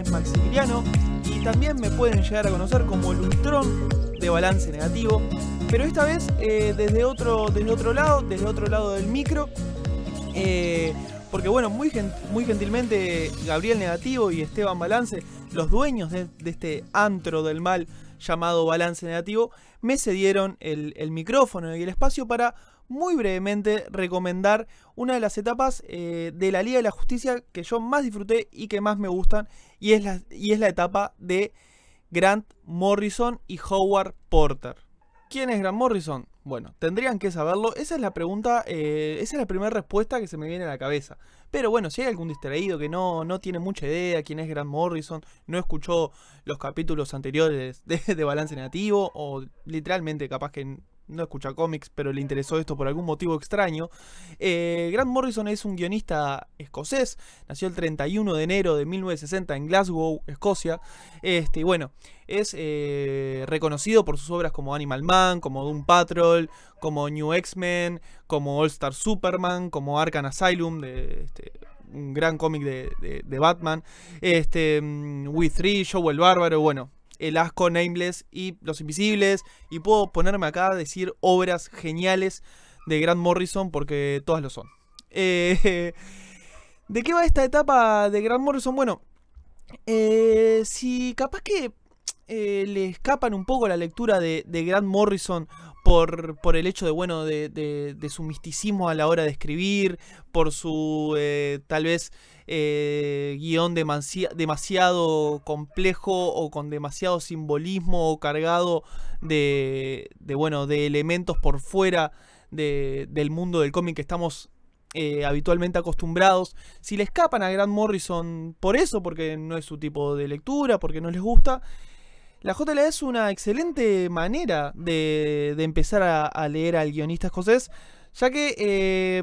es Maximiliano y también me pueden llegar a conocer como el ultrón de Balance Negativo, pero esta vez eh, desde, otro, desde otro lado, desde otro lado del micro. Eh, porque bueno, muy, muy gentilmente Gabriel Negativo y Esteban Balance, los dueños de, este antro del mal llamado Balance Negativo, me cedieron el, el micrófono y el espacio para muy brevemente recomendar una de las etapas eh, de la Liga de la Justicia que yo más disfruté y que más me gustan, y es la, y es la etapa de Grant Morrison y Howard Porter. ¿Quién es Grant Morrison? Bueno, tendrían que saberlo. Esa es la pregunta, eh, esa es la primera respuesta que se me viene a la cabeza. Pero bueno, si hay algún distraído que no, tiene mucha idea quién es Grant Morrison, no escuchó los capítulos anteriores de, de Balance Nativo o literalmente capaz que no escucha cómics, pero le interesó esto por algún motivo extraño. Eh, Grant Morrison es un guionista escocés, nació el 31 de enero de 1960 en Glasgow, Escocia. Este, y bueno, es eh, reconocido por sus obras como Animal Man, como Doom Patrol, como New X-Men, como All Star Superman, como Arkham Asylum, este, un gran cómic de, Batman, este, mm, We Three, Show el Bárbaro, bueno, el Asco, Nameless y Los Invisibles. Y puedo ponerme acá a decir obras geniales de Grant Morrison porque todas lo son. Eh, ¿De qué va esta etapa de Grant Morrison? Bueno, eh, si capaz que eh, le escapan un poco la lectura de, de Grant Morrison por, por, el hecho de, bueno, de, de, su misticismo a la hora de escribir, por su eh, tal vez eh, guión demasiado complejo o con demasiado simbolismo o cargado de, de bueno, de elementos por fuera del mundo del cómic que estamos habitualmente acostumbrados. Si le escapan a Grant Morrison por eso, porque no es su tipo de lectura, porque no les gusta, la JLA es una excelente manera de, empezar a, leer al guionista escocés, ya que eh,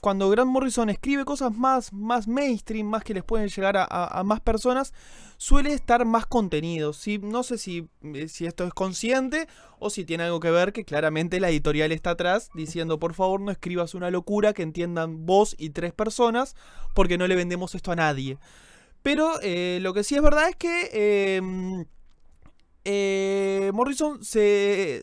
cuando Grant Morrison escribe cosas más, más mainstream, más que les pueden llegar a, más personas, suele estar más contenido. Si No sé si, eh, si, esto es consciente o si tiene algo que ver que claramente la editorial está atrás diciendo por favor no escribas una locura que entiendan vos y tres personas porque no le vendemos esto a nadie. Pero eh, lo que sí es verdad es que... Eh, Morrison se,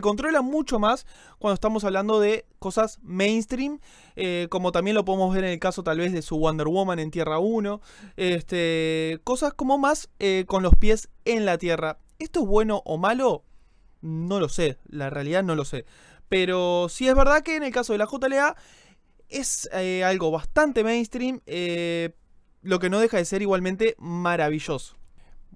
controla mucho más cuando estamos hablando de cosas mainstream, eh, como también lo podemos ver en el caso tal vez de su Wonder Woman en Tierra 1, este, cosas como más eh, con los pies en la tierra. ¿Esto es bueno o malo? No lo sé, la realidad no lo sé. Pero sí es verdad que en el caso de la JLA es algo bastante mainstream, lo que no deja de ser igualmente maravilloso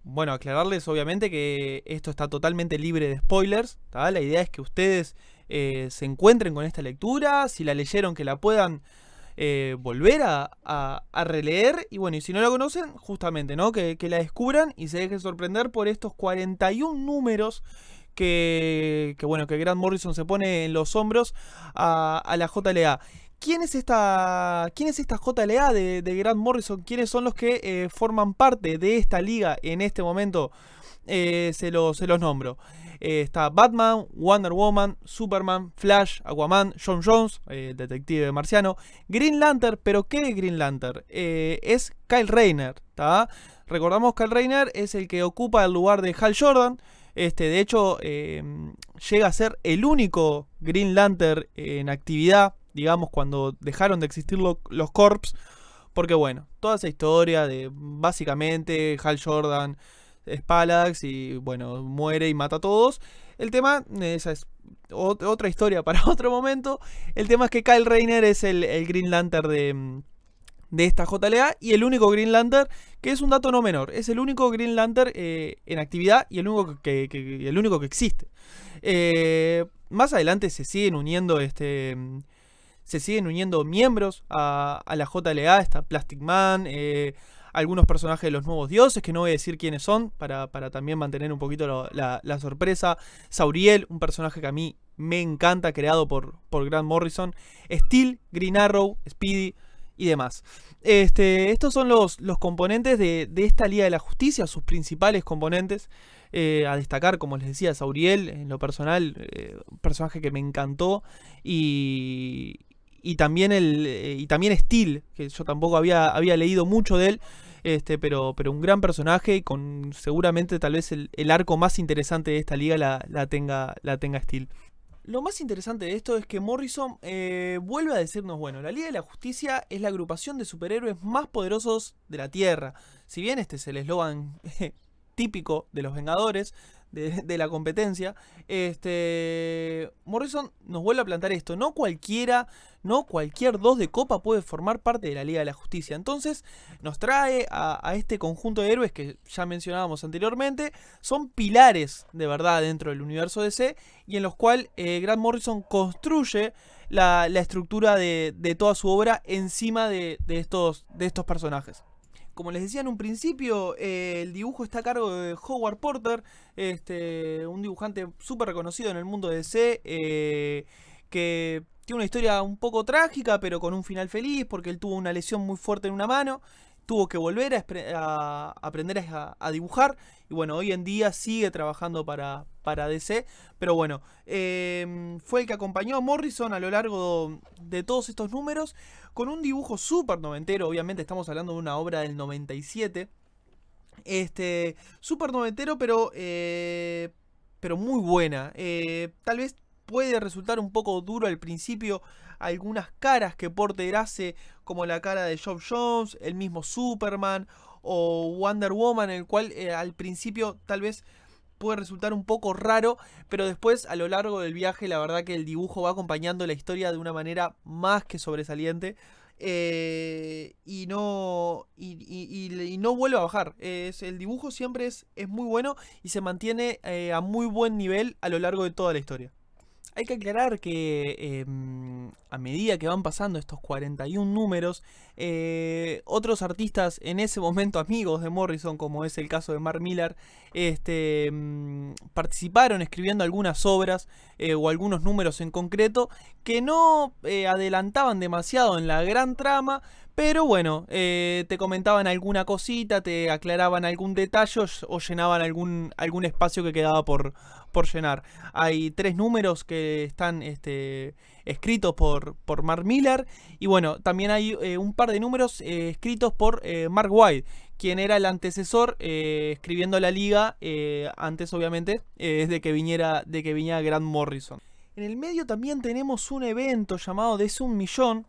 bueno, aclararles obviamente que esto está totalmente libre de spoilers. La idea es que ustedes eh, se encuentren con esta lectura, si la leyeron que la puedan eh, volver a, releer. Y bueno, y si no la conocen, justamente, ¿no? Que, la descubran y se dejen sorprender por estos 41 números que, bueno, que Grant Morrison se pone en los hombros a, a la JLA. ¿Quién es esta, JLA de, Grant Morrison? ¿Quiénes son los que eh, forman parte de esta liga en este momento? Eh, se, los, se, los nombro. Eh, está Batman, Wonder Woman, Superman, Flash, Aquaman, John Jones, el detective marciano, Green Lantern, pero ¿qué es Green Lantern? es Kyle Rayner, ¿está? Recordamos que Kyle Rayner es el que ocupa el lugar de Hal Jordan. Este, de hecho, llega a ser el único Green Lantern en actividad digamos, cuando dejaron de existir los corps. Porque bueno, toda esa historia de básicamente Hal Jordan, Palax y bueno, muere y mata a todos. El tema, eh, esa es otra historia para otro momento. El tema es que Kyle Rayner es el, Green Lantern de, mm, esta JLA y el único Green Lantern, que es un dato no menor, es el único Green Lantern eh, en actividad y el único que, el único que existe. Eh, más adelante se siguen uniendo este... Mm, se siguen uniendo miembros a, a la JLA, está Plastic Man, eh, algunos personajes de los nuevos dioses, que no voy a decir quiénes son, para, también mantener un poquito la, sorpresa. Sauriel, un personaje que a mí me encanta, creado por, por Grant Morrison. Steel, Green Arrow, Speedy y demás. Este, estos son los, los componentes de, esta Liga de la Justicia, sus principales componentes. Eh, a destacar, como les decía, Sauriel, en lo personal, eh, un personaje que me encantó. Y, y también el eh, y también Steel, que yo tampoco había, había leído mucho de él, este, pero, pero un gran personaje y con seguramente tal vez el, arco más interesante de esta liga la, tenga, la tenga Steel. Lo más interesante de esto es que Morrison eh, vuelve a decirnos, bueno, la Liga de la Justicia es la agrupación de superhéroes más poderosos de la Tierra. Si bien este es el eslogan eh, típico de los Vengadores, de, la competencia. Este, Morrison nos vuelve a plantar esto. No cualquiera, no cualquier dos de copa puede formar parte de la Liga de la Justicia. Entonces nos trae a, este conjunto de héroes que ya mencionábamos anteriormente. Son pilares de verdad dentro del universo DC y en los cuales eh, Grant Morrison construye la, estructura de, toda su obra encima de estos personajes como les decía en un principio, eh, el dibujo está a cargo de Howard Porter, este, un dibujante súper reconocido en el mundo de DC, eh, que tiene una historia un poco trágica, pero con un final feliz, porque él tuvo una lesión muy fuerte en una mano tuvo que volver a, aprender a, dibujar. Y bueno, hoy en día sigue trabajando para, DC. Pero bueno, em, fue el que acompañó a Morrison a lo largo de todos estos números. Con un dibujo súper noventero. Obviamente estamos hablando de una obra del 97. Este, súper noventero, pero... Eh, pero muy buena. Eh, tal vez puede resultar un poco duro al principio algunas caras que Porter hace, como la cara de Job Jones, el mismo Superman o Wonder Woman, el cual eh, al principio tal vez puede resultar un poco raro, pero después a lo largo del viaje la verdad que el dibujo va acompañando la historia de una manera más que sobresaliente. Eh, y no y, no vuelve a bajar es, el dibujo siempre es, muy bueno y se mantiene eh, a muy buen nivel a lo largo de toda la historia hay que aclarar que em, a medida que van pasando estos 41 números, eh, otros artistas en ese momento amigos de Morrison, como es el caso de Mark Miller, este, em, participaron escribiendo algunas obras eh, o algunos números en concreto que no eh, adelantaban demasiado en la gran trama, pero bueno, te comentaban alguna cosita, te aclaraban algún detalle o llenaban algún, algún espacio que quedaba por, por llenar. Hay tres números que están este, escritos por, por Mark Miller y bueno, también hay eh, un par de números eh, escritos por eh, Mark White, quien era el antecesor escribiendo la liga antes obviamente de que viniera de que viniera Grant Morrison. En el medio también tenemos un evento llamado de un millón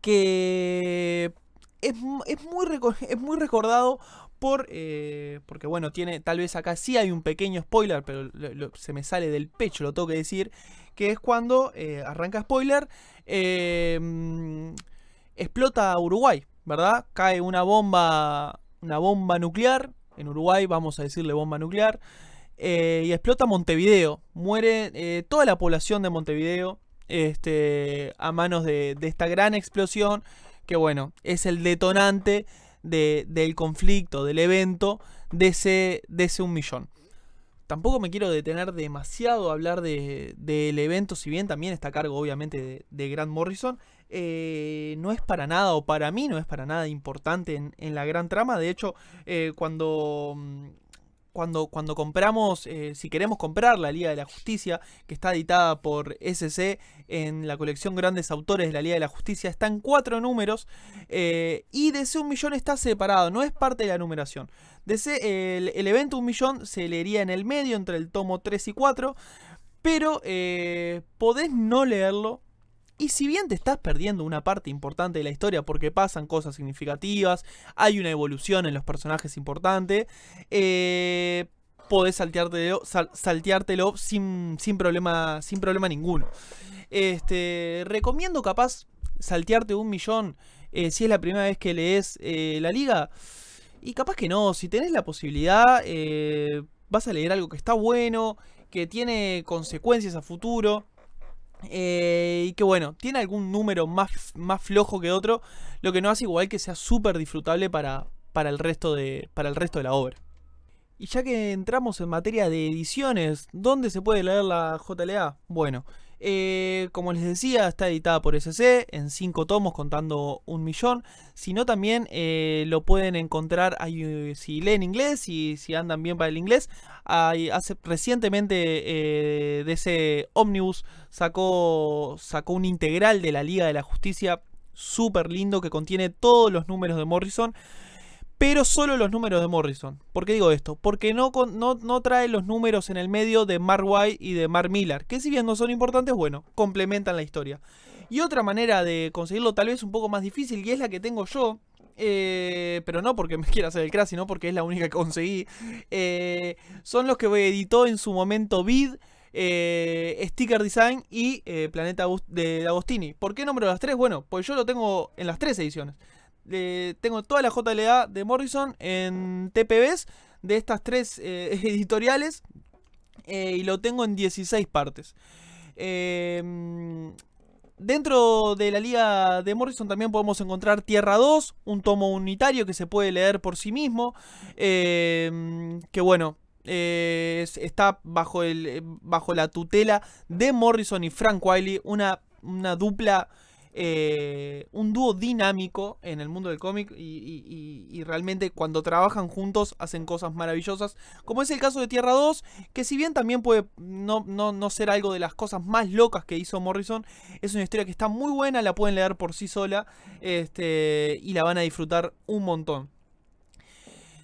que es, muy, es muy recordado por, eh, porque bueno, tiene, tal vez acá sí hay un pequeño spoiler, pero se me sale del pecho, lo tengo que decir, que es cuando eh, arranca spoiler, em, explota Uruguay, ¿verdad? Cae una bomba, una bomba nuclear, en Uruguay vamos a decirle bomba nuclear, eh, y explota Montevideo, muere toda la población de Montevideo este, a manos de esta gran explosión, que bueno, es el detonante de, del conflicto, del evento, de ese, de ese un millón. Tampoco me quiero detener demasiado a hablar del evento, si bien también está a cargo obviamente de, Grant Morrison. Eh, no es para nada, o para mí no es para nada importante en, la gran trama. De hecho, eh, cuando mm, cuando, compramos, eh, si queremos comprar la Liga de la Justicia, que está editada por SC en la colección Grandes Autores de la Liga de la Justicia, está en cuatro números eh, y DC un millón está separado, no es parte de la numeración. el, evento un millón se leería en el medio entre el tomo 3 y 4, pero eh, podés no leerlo y si bien te estás perdiendo una parte importante de la historia porque pasan cosas significativas, hay una evolución en los personajes importante, eh, podés salteártelo, sin, sin, problema, sin problema ninguno. Este, recomiendo capaz saltearte un millón eh, si es la primera vez que lees eh, la liga. Y capaz que no, si tenés la posibilidad, vas a leer algo que está bueno, que tiene consecuencias a futuro. Eh, y que bueno, tiene algún número más, más flojo que otro, lo que no hace igual que sea súper disfrutable para, para, el resto de, para el resto de la obra. Y ya que entramos en materia de ediciones, ¿dónde se puede leer la JLA? Bueno, eh, como les decía, está editada por SC en 5 tomos contando un millón. Si no, también eh, lo pueden encontrar eh, si leen inglés, y si, andan bien para el inglés. hace, recientemente de ese Omnibus sacó, sacó un integral de la Liga de la Justicia súper lindo que contiene todos los números de Morrison pero solo los números de Morrison. ¿Por qué digo esto? Porque no, no, trae los números en el medio de Mar White y de Mar Miller, que si bien no son importantes, bueno, complementan la historia. Y otra manera de conseguirlo tal vez un poco más difícil, y es la que tengo yo, eh, pero no porque me quiera hacer el crash, sino porque es la única que conseguí, eh, son los que editó en su momento Bid, eh, Sticker Design y Planeta de Agostini. ¿Por qué nombro las tres? Bueno, pues yo lo tengo en las tres ediciones tengo toda la JLA de Morrison en TPBs de estas tres eh, editoriales eh, y lo tengo en 16 partes. Em, dentro de la liga de Morrison también podemos encontrar Tierra 2, un tomo unitario que se puede leer por sí mismo, em, que bueno, eh, está bajo, el, bajo la tutela de Morrison y Frank Wiley, una, una dupla eh, un dúo dinámico en el mundo del cómic y, realmente cuando trabajan juntos hacen cosas maravillosas, como es el caso de Tierra 2, que si bien también puede no, no, ser algo de las cosas más locas que hizo Morrison, es una historia que está muy buena, la pueden leer por sí sola este, y la van a disfrutar un montón.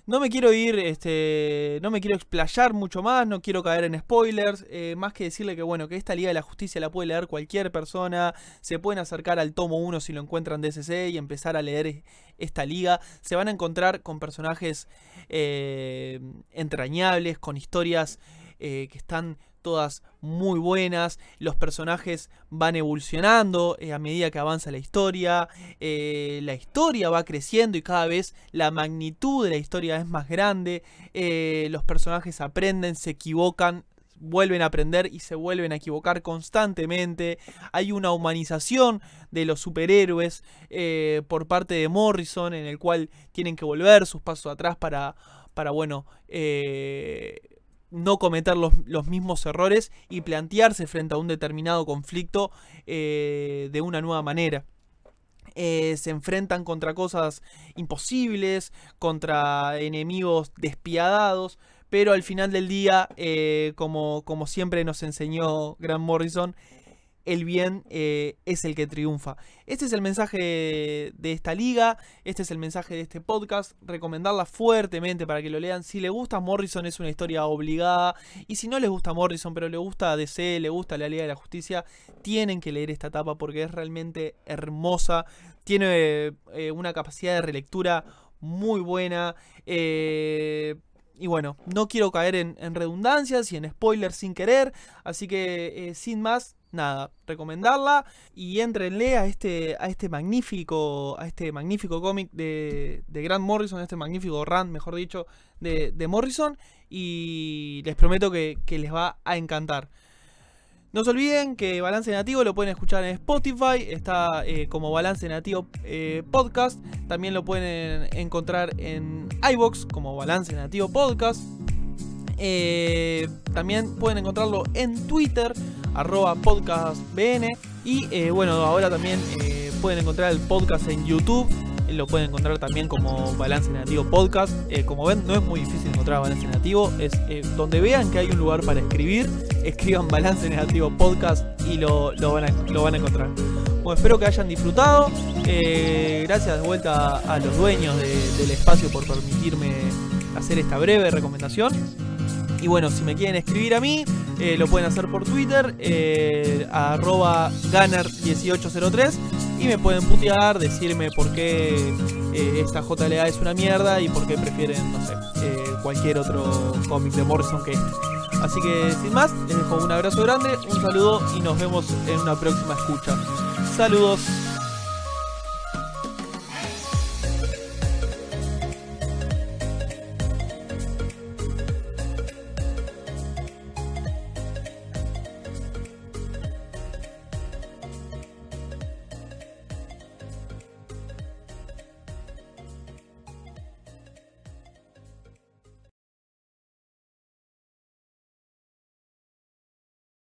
No me quiero ir, este, no me quiero explayar mucho más, no quiero caer en spoilers, eh, más que decirle que bueno, que esta Liga de la Justicia la puede leer cualquier persona, se pueden acercar al tomo 1 si lo encuentran de y empezar a leer esta liga, se van a encontrar con personajes eh, entrañables, con historias eh, que están todas muy buenas, los personajes van evolucionando eh, a medida que avanza la historia, eh, la historia va creciendo y cada vez la magnitud de la historia es más grande, eh, los personajes aprenden, se equivocan, vuelven a aprender y se vuelven a equivocar constantemente. Hay una humanización de los superhéroes por parte de Morrison, en el cual tienen que volver sus pasos atrás para, para bueno, no cometer los, mismos errores y plantearse frente a un determinado conflicto eh, de una nueva manera. Eh, se enfrentan contra cosas imposibles, contra enemigos despiadados, pero al final del día, eh, como, como siempre nos enseñó Grant Morrison, el bien eh, es el que triunfa. Este es el mensaje de esta liga, este es el mensaje de este podcast, recomendarla fuertemente para que lo lean. Si les gusta Morrison es una historia obligada y si no les gusta Morrison pero le gusta DC, le gusta la Liga de la Justicia, tienen que leer esta etapa porque es realmente hermosa, tiene eh, una capacidad de relectura muy buena. Eh, y bueno, no quiero caer en, redundancias y en spoilers sin querer, así que sin más, nada, recomendarla y entrenle a este, a este magnífico, a este magnífico cómic de, de Grant Morrison, a este magnífico run, mejor dicho, de, Morrison y les prometo que, les va a encantar. No se olviden que Balance Nativo lo pueden escuchar en Spotify, está eh, como Balance Nativo eh, Podcast, también lo pueden encontrar en iBox como Balance Nativo Podcast. Eh, también pueden encontrarlo en Twitter arroba podcastbn. Y eh, bueno, ahora también eh, pueden encontrar el podcast en YouTube. Lo pueden encontrar también como Balance negativo Podcast. Eh, como ven, no es muy difícil encontrar Balance negativo Es donde vean que hay un lugar para escribir, escriban Balance negativo Podcast y lo, lo, van, a, lo van a encontrar. Bueno, espero que hayan disfrutado. gracias de vuelta a los dueños del espacio por permitirme hacer esta breve recomendación. Y bueno, si me quieren escribir a mí, eh, lo pueden hacer por Twitter, eh, arroba 1803 y me pueden putear, decirme por qué eh, esta JLA es una mierda y por qué prefieren, no sé, cualquier otro cómic de Morrison que este. Así que sin más, les dejo un abrazo grande, un saludo y nos vemos en una próxima escucha. Saludos.